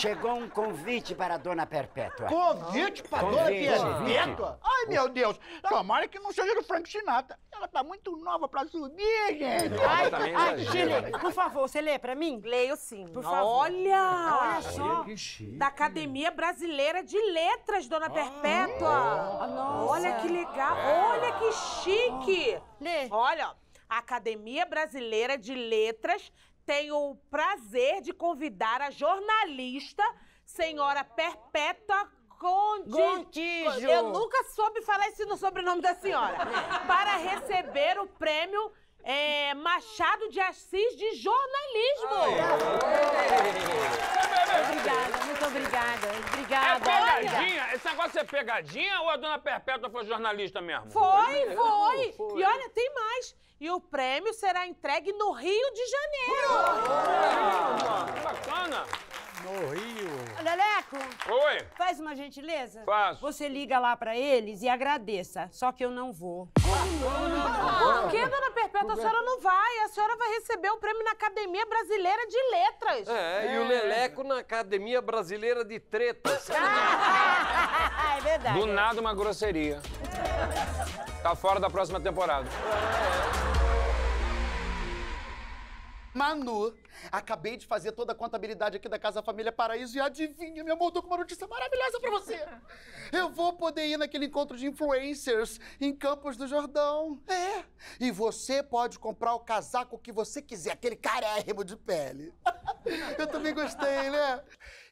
Chegou um convite para a dona Perpétua. Convite para a dona Perpétua? Ai, meu Deus. Tomara que não seja do Frank Sinatra. Ela tá muito nova para subir, gente. Ai, ai Chile, por favor, você lê para mim? Leio sim. Por favor. Olha! Olha só. Que chique. Da Academia Brasileira de Letras, dona ah. Perpétua. Ah, nossa. Olha que legal. É. Olha que chique. Lê. Olha, Academia Brasileira de Letras tenho o prazer de convidar a jornalista, senhora Perpétua Conti... Eu nunca soube falar esse sobrenome da senhora. para receber o prêmio é, Machado de Assis de jornalismo. Obrigada, muito obrigada. Obrigada. É pegadinha? Olha. Esse negócio é pegadinha ou a dona Perpétua foi jornalista mesmo? Foi, foi. foi. E olha, tem mais. E o prêmio será entregue no Rio de Janeiro. Oh, Bacana. No Rio. Leleco. Oi. Faz uma gentileza? faz Você liga lá pra eles e agradeça. Só que eu não vou. Por que, dona Perpétua, a senhora não vai? A senhora vai receber o prêmio na Academia Brasileira de Letras. É, e o é. Leleco na Academia Brasileira de Tretas. Ah, é verdade. Do nada uma grosseria. Tá fora da próxima temporada. Manu Acabei de fazer toda a contabilidade aqui da Casa Família Paraíso e adivinha, meu amor, tô com uma notícia maravilhosa para você. Eu vou poder ir naquele encontro de influencers em Campos do Jordão. É. E você pode comprar o casaco que você quiser, aquele carérrimo de pele. Eu também gostei, né?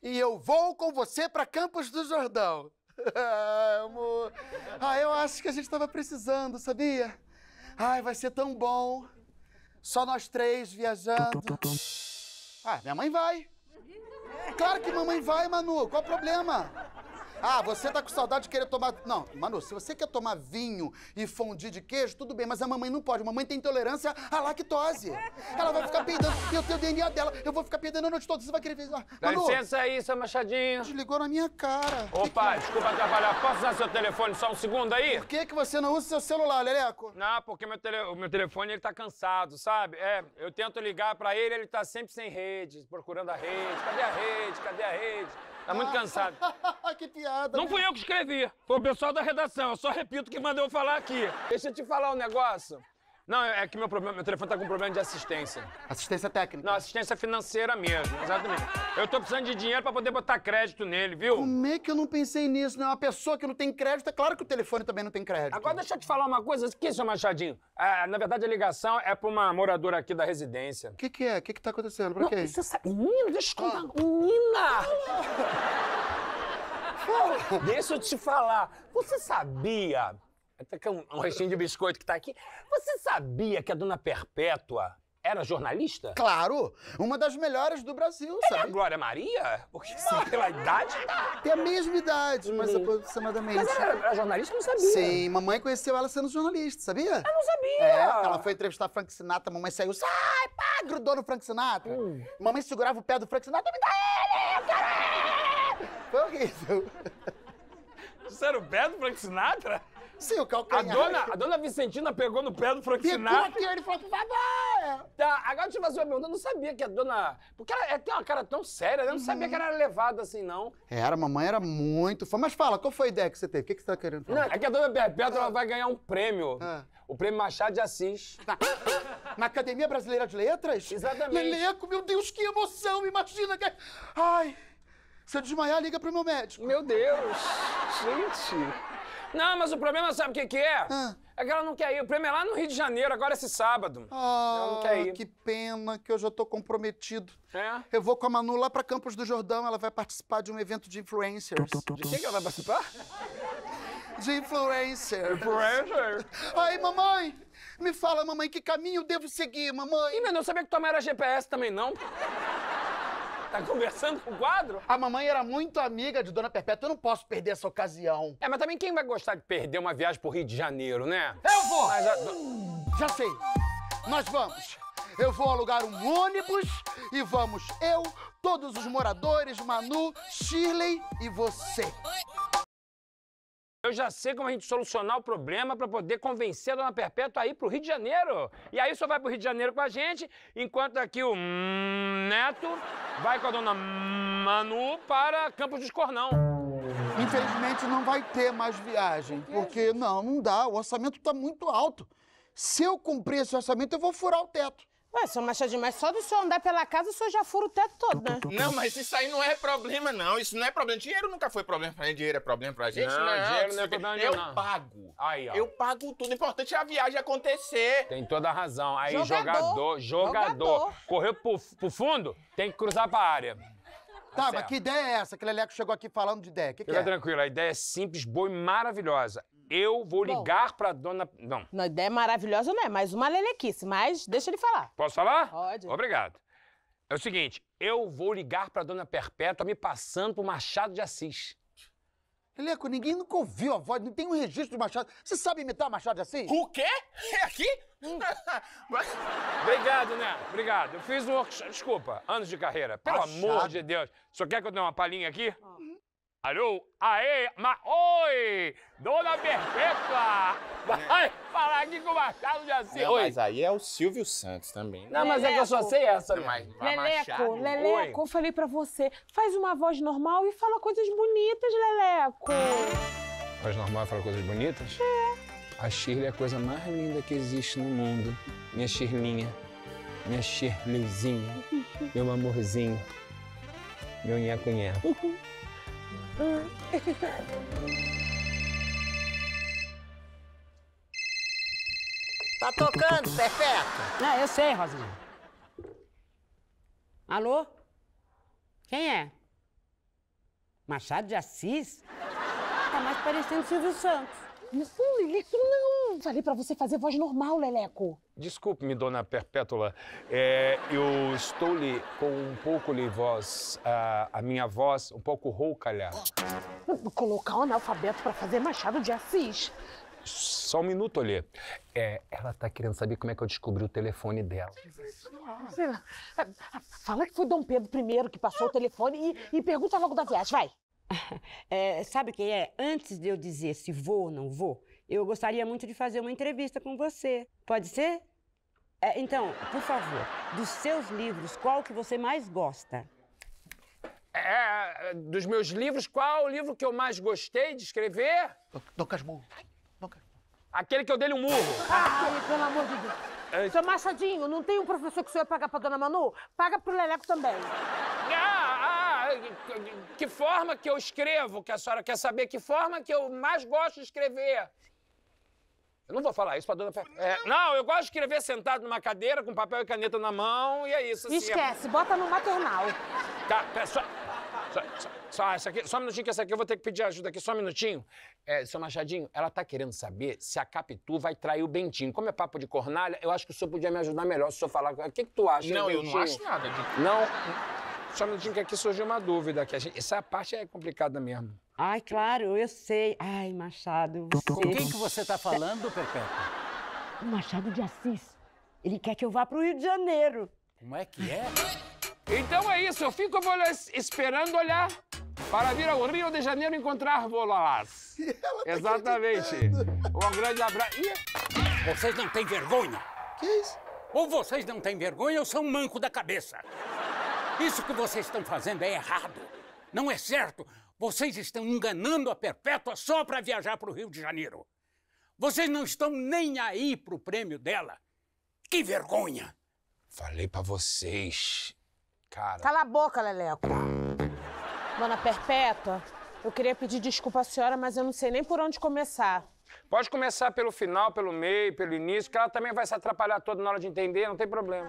E eu vou com você para Campos do Jordão. Ah, amor. Ah, eu acho que a gente tava precisando, sabia? Ai, vai ser tão bom. Só nós três viajando. Ah, minha mãe vai. Claro que mamãe vai, Manu. Qual o problema? Ah, você tá com saudade de querer tomar. Não, mano, se você quer tomar vinho e fondue de queijo, tudo bem, mas a mamãe não pode. A mamãe tem intolerância à lactose. Ela vai ficar peidando. Eu tenho o DNA dela, eu vou ficar peidando a noite toda. Você vai querer ver. Ah, Dá Manu, licença aí, seu Machadinho. Desligou na minha cara. Opa, que que... É? desculpa atrapalhar. Posso usar seu telefone só um segundo aí? Por que, que você não usa seu celular, Leleco? Não, porque meu tele... o meu telefone ele tá cansado, sabe? É, eu tento ligar pra ele, ele tá sempre sem rede, procurando a rede. Cadê a rede? Cadê a rede? Tá muito cansado. que piada. Não né? fui eu que escrevi. Foi o pessoal da redação. Eu só repito o que mandou falar aqui. Deixa eu te falar um negócio. Não, é, é que meu, problema, meu telefone tá com problema de assistência. Assistência técnica? Não, assistência financeira mesmo, exatamente. Eu tô precisando de dinheiro pra poder botar crédito nele, viu? Como é que eu não pensei nisso, né? Uma pessoa que não tem crédito, é claro que o telefone também não tem crédito. Agora deixa eu te falar uma coisa é, seu Machadinho. Ah, na verdade, a ligação é pra uma moradora aqui da residência. O que, que é? O que, que tá acontecendo? Pra quê? Você é sabe... menina, deixa eu contar. Ah. Menina! deixa eu te falar. Você sabia até que é um, um restinho de biscoito que tá aqui. Você sabia que a dona Perpétua era jornalista? Claro! Uma das melhores do Brasil, é sabe? A Glória Maria? Porque sim. pela idade Tem a mesma idade, mas uhum. aproximadamente. Mas ela era jornalista, não sabia. Sim, mamãe conheceu ela sendo jornalista, sabia? Eu não sabia! É, ela foi entrevistar Frank Sinatra, mamãe saiu, sai, pá, grudou no Frank Sinatra. Hum. Mamãe segurava o pé do Frank Sinatra, me dá ele, eu quero ele! Foi horrível. Isso era o pé do Frank Sinatra? Sim, o calcanhar. A dona, a dona Vicentina pegou no pé do Frank Sinatra. Pegou aqui, ele falou, papai! Tá, agora deixa eu fazer uma pergunta. Eu não sabia que a dona... Porque ela é, tem uma cara tão séria, né? Eu não uhum. sabia que ela era levada assim, não. Era, a mamãe era muito fã. Mas fala, qual foi a ideia que você teve? O que, que você tá querendo falar? Não, é que a dona Perpétua ah. vai ganhar um prêmio. Ah. O prêmio Machado de Assis. Na, na Academia Brasileira de Letras? Exatamente. Leleco, meu Deus, que emoção! Imagina que... É. Ai... Se eu desmaiar, liga pro meu médico. Meu Deus! Gente! Não, mas o problema sabe o que, que é? Ah. É que ela não quer ir. O prêmio é lá no Rio de Janeiro, agora é esse sábado. Ah, ela não quer ir. que pena que hoje eu tô comprometido. É? Eu vou com a Manu lá pra Campos do Jordão, ela vai participar de um evento de influencers. De quem que ela vai participar? De influencer. Influencer? Aí, mamãe! Me fala, mamãe, que caminho eu devo seguir, mamãe? Ih, mas não sabia que tua mãe era GPS também, não? Tá conversando com o quadro? A mamãe era muito amiga de Dona Perpétua, eu não posso perder essa ocasião. É, mas também quem vai gostar de perder uma viagem pro Rio de Janeiro, né? Eu vou! A... Já sei. Nós vamos. Eu vou alugar um ônibus e vamos eu, todos os moradores, Manu, Shirley e você. Eu já sei como a gente solucionar o problema para poder convencer a dona Perpétua a ir pro Rio de Janeiro. E aí só vai pro Rio de Janeiro com a gente, enquanto aqui o Neto vai com a dona Manu para Campos dos Cornão. Infelizmente não vai ter mais viagem, porque não, não dá. O orçamento está muito alto. Se eu cumprir esse orçamento, eu vou furar o teto. Ué, seu Machadinho, mas só do senhor andar pela casa, o senhor já fura o teto todo, né? Não, mas isso aí não é problema, não. Isso não é problema. Dinheiro nunca foi problema pra gente. Dinheiro é problema pra gente. Não, não né? dinheiro não é problema Eu não. pago. Aí, ó. Eu pago tudo. O importante é a viagem acontecer. Tem toda a razão. Aí, jogador, jogador, jogador. correu pro, pro fundo, tem que cruzar pra área. Tá, tá mas que ideia é essa Aquele Leleco chegou aqui falando de ideia? Que Fica que é? tranquilo, a ideia é simples, boa e maravilhosa eu vou ligar Bom, pra dona. Não. Uma ideia é maravilhosa não é, Mas uma lelequice, mas deixa ele falar. Posso falar? Pode. Obrigado. É o seguinte, eu vou ligar pra dona Perpétua me passando por Machado de Assis. Leleco, ninguém nunca ouviu a voz, não tem um registro de Machado. Você sabe imitar Machado de Assis? O quê? É aqui? Hum. Obrigado, né? Obrigado. Eu fiz um workshop. Desculpa, anos de carreira. Pelo Machado. amor de Deus. Só quer que eu dê uma palhinha aqui? Alô? Aê, ma, oi! Dona Perpétua! Vai falar aqui com o Machado de Assis. Não, mas aí é o Silvio Santos também. Né? Não, mas é que eu só sei essa. Não, né? mais. Leleco, Leleco, eu falei pra você, faz uma voz normal e fala coisas bonitas, Leleco. Voz normal e fala coisas bonitas? É. A Shirley é a coisa mais linda que existe no mundo. Minha Shirlinha, minha Shirleyzinha, meu amorzinho, meu nheco-nheco. Hum. Tá tocando, perfeito. Não, eu sei, Rosinha. Alô? Quem é? Machado de Assis? Tá mais parecendo Silvio Santos. Isso, isso não não falei para você fazer voz normal, Leleco. Desculpe-me, dona Perpétua. É, eu estou lhe com um pouco de voz, a, a, minha voz um pouco rouca, aliás. Colocar um analfabeto para fazer Machado de Assis. Só um minuto, Olê. É, ela tá querendo saber como é que eu descobri o telefone dela. Ah, fala que foi Dom Pedro I que passou o telefone e, e pergunta logo da viagem, vai. É, sabe quem é? Antes de eu dizer se vou ou não vou, eu gostaria muito de fazer uma entrevista com você. Pode ser? É, então, por favor, dos seus livros, qual que você mais gosta? É, dos meus livros, qual o livro que eu mais gostei de escrever? Dom Casmurro. Aquele que eu dei um murro. Ai, pelo amor de Deus. É... Seu Machadinho, não tem um professor que o senhor ia pagar pra dona Manu? Paga pro Leleco também. Ah, ah, que forma que eu escrevo, que a senhora quer saber? Que forma que eu mais gosto de escrever? Eu não vou falar isso pra dona Fernanda. É, não, eu gosto de escrever sentado numa cadeira, com papel e caneta na mão, e é isso. Assim, é Esquece, é... bota no maternal. Tá, pera, só, só, só, só, essa aqui, só um minutinho, que essa aqui eu vou ter que pedir ajuda aqui, só um minutinho. É, seu Machadinho, ela tá querendo saber se a Capitu vai trair o Bentinho. Como é papo de cornalha, eu acho que o senhor podia me ajudar melhor se o senhor falar. O que, que tu acha? Não, eu não acho nada. De... Não, só um minutinho, que aqui surgiu uma dúvida. Que gente, essa parte é complicada mesmo. Ai, claro, eu sei. Ai, Machado. Com quem que você está falando, Perpétua? O Machado de Assis. Ele quer que eu vá para o Rio de Janeiro. Como é que é? Então é isso, eu fico esperando olhar para vir ao Rio de Janeiro encontrar bolas. Tá Exatamente. Um grande abraço. Vocês não têm vergonha? Que é isso? Ou vocês não têm vergonha ou são manco da cabeça. Isso que vocês estão fazendo é errado. Não é certo. Vocês estão enganando a Perpétua só para viajar para o Rio de Janeiro. Vocês não estão nem aí para o prêmio dela. Que vergonha! Falei para vocês, cara. Cala a boca, Leleco. Dona Perpétua, eu queria pedir desculpa à senhora, mas eu não sei nem por onde começar. Pode começar pelo final, pelo meio, pelo início, que ela também vai se atrapalhar toda na hora de entender, não tem problema.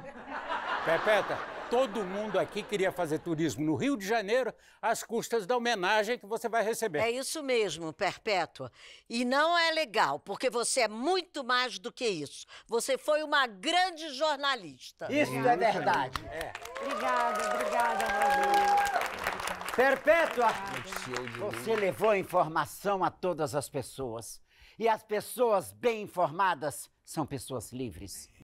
Perpétua, Todo mundo aqui queria fazer turismo no Rio de Janeiro às custas da homenagem que você vai receber. É isso mesmo, Perpétua. E não é legal, porque você é muito mais do que isso. Você foi uma grande jornalista. Isso obrigada, é verdade. É. Obrigada, obrigada, Brasil. Perpétua, obrigada. você levou informação a todas as pessoas. E as pessoas bem informadas são pessoas livres.